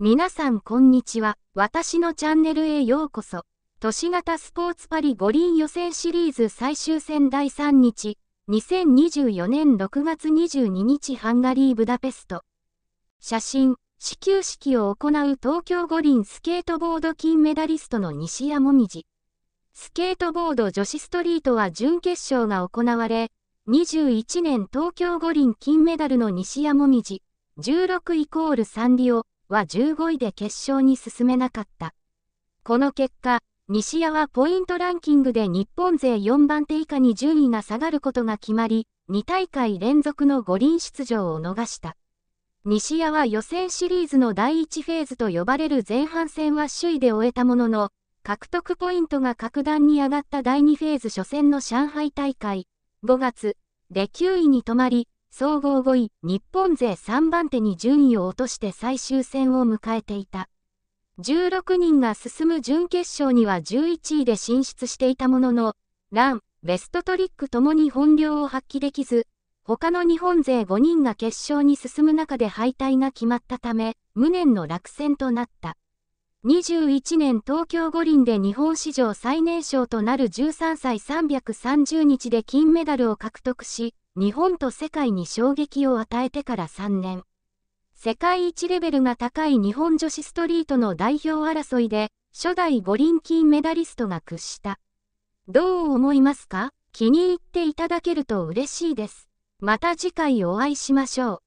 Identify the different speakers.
Speaker 1: 皆さんこんにちは。私のチャンネルへようこそ。都市型スポーツパリ五輪予選シリーズ最終戦第3日、2024年6月22日ハンガリー・ブダペスト。写真、始球式を行う東京五輪スケートボード金メダリストの西矢椛。スケートボード女子ストリートは準決勝が行われ、21年東京五輪金メダルの西矢椛、16イコールサンリオ、は15位で決勝に進めなかった。この結果、西矢はポイントランキングで日本勢4番手以下に順位が下がることが決まり、2大会連続の五輪出場を逃した。西矢は予選シリーズの第1フェーズと呼ばれる前半戦は首位で終えたものの、獲得ポイントが格段に上がった第2フェーズ初戦の上海大会、5月で9位に止まり、総合5位、日本勢3番手に順位を落として最終戦を迎えていた。16人が進む準決勝には11位で進出していたものの、ラン、ベストトリックともに本領を発揮できず、他の日本勢5人が決勝に進む中で敗退が決まったため、無念の落選となった。21年東京五輪で日本史上最年少となる13歳330日で金メダルを獲得し、日本と世界に衝撃を与えてから3年、世界一レベルが高い日本女子ストリートの代表争いで、初代五輪金メダリストが屈した。どう思いますか気に入っていただけると嬉しいです。また次回お会いしましょう。